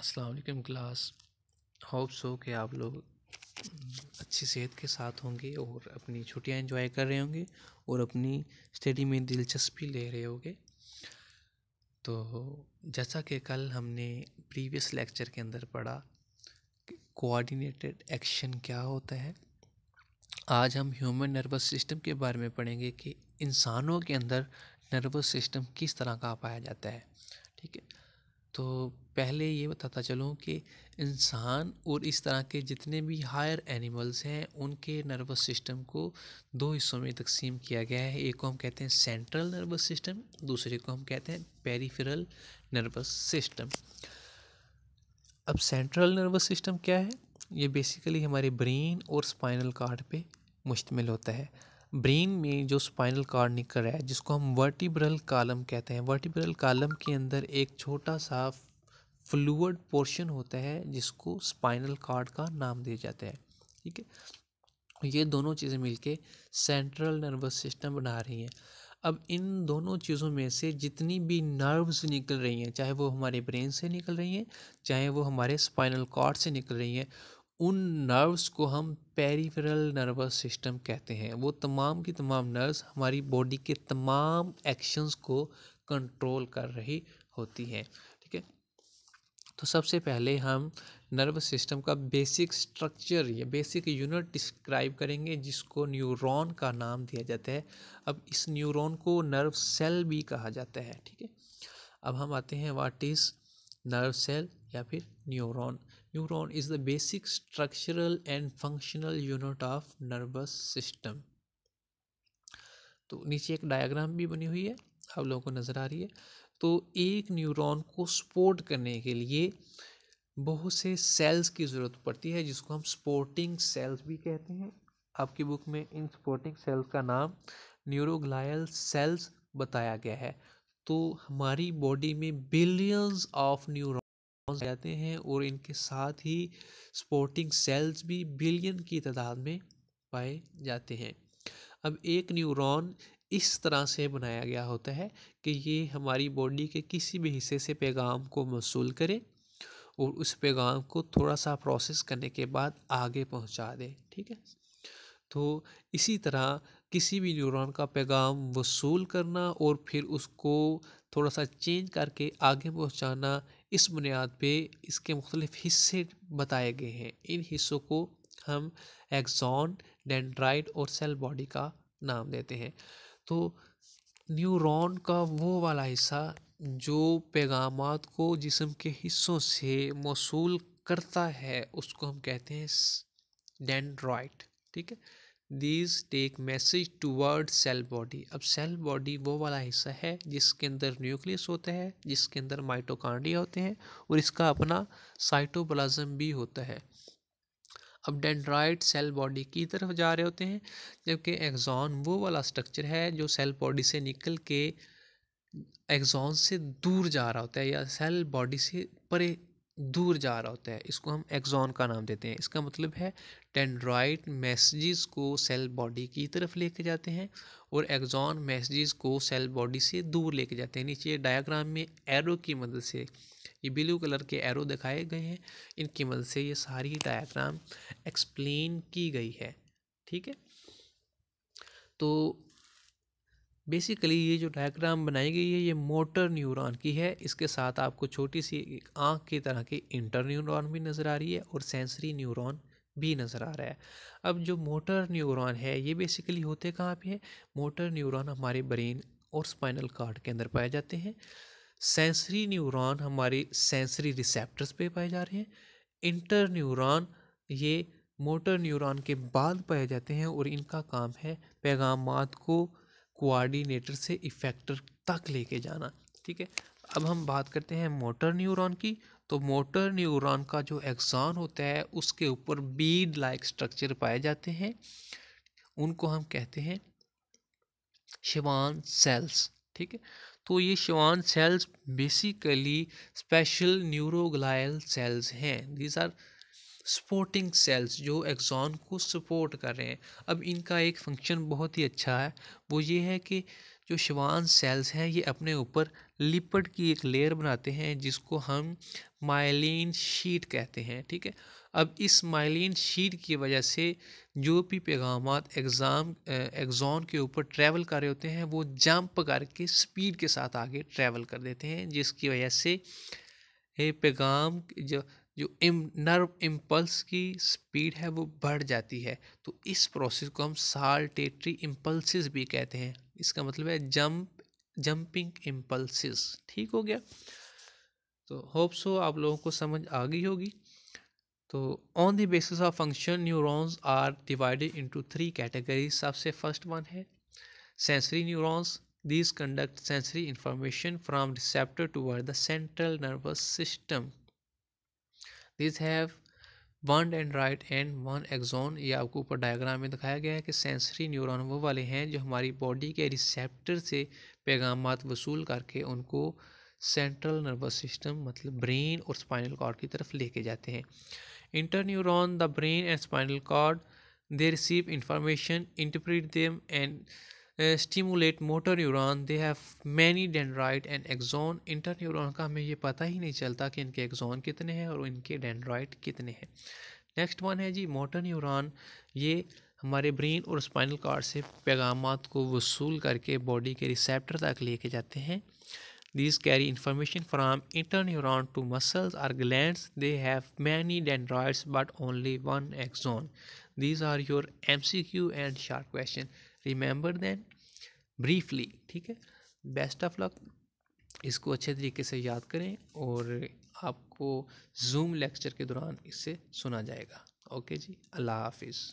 अस्सलाम वालेकुम class hope so कि आप लोग अच्छी सेहत के साथ होंगे और अपनी छुट्टियां एंजॉय कर रहे होंगे और अपनी स्टडी में दिलचस्पी ले रहे होंगे तो जैसा कि कल हमने प्रीवियस लेक्चर के अंदर पढ़ा कोऑर्डिनेटेड एक्शन क्या होता है आज हम ह्यूमन नर्वस सिस्टम के बारे में पढ़ेंगे कि इंसानों के अंदर नर्वस सिस्टम किस तरह का पाया जाता है ठीक है तो पहले ये बताता चलूँ कि इंसान और इस तरह के जितने भी हायर एनिमल्स हैं उनके नर्वस सिस्टम को दो हिस्सों में तकसीम किया गया है एक को हम कहते हैं सेंट्रल नर्वस सिस्टम दूसरे को हम कहते हैं पेरिफेरल नर्वस सिस्टम अब सेंट्रल नर्वस सिस्टम क्या है ये बेसिकली हमारे ब्रेन और स्पाइनल कार्ड पे मुश्तमिल होता है ब्रेन में जो स्पाइनल कार्ड निकल रहा है जिसको हम वर्टिब्रल कालम कहते हैं वर्टिब्रल कालम के अंदर एक छोटा सा फ्लूड पोर्शन होता है जिसको स्पाइनल कार्ड का नाम दिया जाता है ठीक है ये दोनों चीज़ें मिलके सेंट्रल नर्वस सिस्टम बना रही हैं अब इन दोनों चीज़ों में से जितनी भी नर्व्स निकल रही हैं चाहे वो हमारे ब्रेन से निकल रही हैं चाहे वो हमारे स्पाइनल कार्ड से निकल रही हैं उन नर्व्स को हम पेरीफेरल नर्वस सिस्टम कहते हैं वो तमाम की तमाम नर्व्स हमारी बॉडी के तमाम एक्शंस को कंट्रोल कर रही होती हैं ठीक है तो सबसे पहले हम नर्वस सिस्टम का बेसिक स्ट्रक्चर या बेसिक यूनिट डिस्क्राइब करेंगे जिसको न्यूरॉन का नाम दिया जाता है अब इस न्यूरॉन को नर्व सेल भी कहा जाता है ठीक है अब हम आते हैं वाट इज़ नर्व सेल या फिर neuron neuron is the basic structural and functional unit of nervous system तो नीचे एक डायग्राम भी बनी हुई है आप लोगों को नज़र आ रही है तो एक न्यूरॉन को सपोर्ट करने के लिए बहुत से सेल्स की ज़रूरत पड़ती है जिसको हम स्पोर्टिंग सेल्स भी कहते हैं आपकी बुक में इन स्पोर्टिंग सेल्स का नाम न्यूरोग्लायल सेल्स बताया गया है तो हमारी बॉडी में बिलियंस ऑफ न्यूरॉन पहुंच जाते हैं और इनके साथ ही स्पोर्टिंग सेल्स भी बिलियन की तादाद में पाए जाते हैं अब एक न्यूरॉन इस तरह से बनाया गया होता है कि ये हमारी बॉडी के किसी भी हिस्से से पैगाम को मसूल करे और उस पैगाम को थोड़ा सा प्रोसेस करने के बाद आगे पहुंचा दें ठीक है तो इसी तरह किसी भी न्यूरॉन का पैगाम वसूल करना और फिर उसको थोड़ा सा चेंज करके आगे पहुंचाना इस बुनियाद पे इसके मुख्तलिफ हिस्से बताए गए हैं इन हिस्सों को हम एक्सॉन डेंड्राइड और सेल बॉडी का नाम देते हैं तो न्यूरॉन का वो वाला हिस्सा जो पैगाम को जिसम के हिस्सों से मौसू करता है उसको हम कहते हैं डेंड्राइड ठीक है these take message toward cell body अब सेल बॉडी वो वाला हिस्सा है जिसके अंदर न्यूक्लियस होता है जिसके अंदर माइटोकांडिया होते हैं और इसका अपना साइटोप्लाज्म भी होता है अब डेंड्राइड सेल बॉडी की तरफ जा रहे होते हैं जबकि एग्जॉन वो वाला स्ट्रक्चर है जो सेल बॉडी से निकल के एग्जॉन से दूर जा रहा होता है या सेल बॉडी से परे दूर जा रहा होता है इसको हम एक्सॉन का नाम देते हैं इसका मतलब है टेंड्रॉइड मैसेजेस को सेल बॉडी की तरफ लेके जाते हैं और एक्सॉन मैसेजेस को सेल बॉडी से दूर लेके जाते हैं नीचे डायग्राम में एरो की मदद से ये ब्लू कलर के एरो दिखाए गए हैं इनकी मदद से ये सारी डायग्राम एक्सप्लेन की गई है ठीक है तो बेसिकली ये जो डायग्राम बनाई गई है ये मोटर न्यूरॉन की है इसके साथ आपको छोटी सी आंख आँख की तरह की इंटर न्यूरॉन भी नज़र आ रही है और सेंसरी न्यूरॉन भी नज़र आ रहा है अब जो मोटर न्यूरॉन है ये बेसिकली होते कहाँ पे हैं मोटर न्यूरॉन हमारे ब्रेन और स्पाइनल कार्ड के अंदर पाए जाते हैं सेंसरी न्यूरॉन हमारे सेंसरी रिसेप्टर्स पे पाए जा रहे हैं इंटर न्यूरॉन ये मोटर न्यूरॉन के बाद पाए जाते हैं और इनका काम है पैगाम को कोआर्डिनेटर से इफेक्टर तक लेके जाना ठीक है अब हम बात करते हैं मोटर न्यूरॉन की तो मोटर न्यूरॉन का जो एक्सॉन होता है उसके ऊपर बीड लाइक स्ट्रक्चर पाए जाते हैं उनको हम कहते हैं शिवान सेल्स ठीक है तो ये Schwann cells basically special neuroglial cells हैं दीज आर सपोर्टिंग सेल्स जो एक्सॉन को सपोर्ट कर रहे हैं अब इनका एक फंक्शन बहुत ही अच्छा है वो ये है कि जो श्वान सेल्स हैं ये अपने ऊपर लिपड की एक लेयर बनाते हैं जिसको हम माइलिन शीट कहते हैं ठीक है अब इस माइलिन शीट की वजह से जो भी पैगाम एग्ज़ाम एग्ज़ॉन के ऊपर ट्रैवल कर रहे होते हैं वो जंप करके स्पीड के साथ आगे ट्रैवल कर देते हैं जिसकी वजह से ये पैगाम जो जो इम नर्व इम्पल्स की स्पीड है वो बढ़ जाती है तो इस प्रोसेस को हम साल्टेटरी इम्पल्सिस भी कहते हैं इसका मतलब है जंप जंपिंग इम्पल्सिस ठीक हो गया तो होप सो आप लोगों को समझ आ गई होगी तो on the basis of function neurons are divided into three categories सबसे फर्स्ट वन है sensory neurons these conduct sensory information from receptor toward the central nervous system this have one and right and one axon ये आपको ऊपर diagram में दिखाया गया है कि सेंसरी न्यूरॉन वो वाले हैं जो हमारी बॉडी के रिसेप्टर से पैगाम वसूल करके उनको सेंट्रल नर्वस सिस्टम मतलब ब्रेन और स्पाइनल कॉर्ड की तरफ लेके जाते हैं inter neuron the brain and spinal cord they receive information interpret them and stimulate motor neuron they have many dendrite and axon inter neuron का हमें ये पता ही नहीं चलता कि इनके एक्जोन कितने हैं और इनके डेंड्राइट कितने हैं नेक्स्ट वन है जी मोटर न्यूरॉन ये हमारे ब्रेन और स्पाइनल कार्ड से पैगाम को वसूल करके बॉडी के रिसेप्टर तक लेके जाते हैं carry information from inter information to muscles or gland they have many have but only one axon these are your M C Q and short question remember then briefly ठीक है best of luck इसको अच्छे तरीके से याद करें और आपको जूम लेक्चर के दौरान इससे सुना जाएगा ओके जी अल्लाह हाफिज़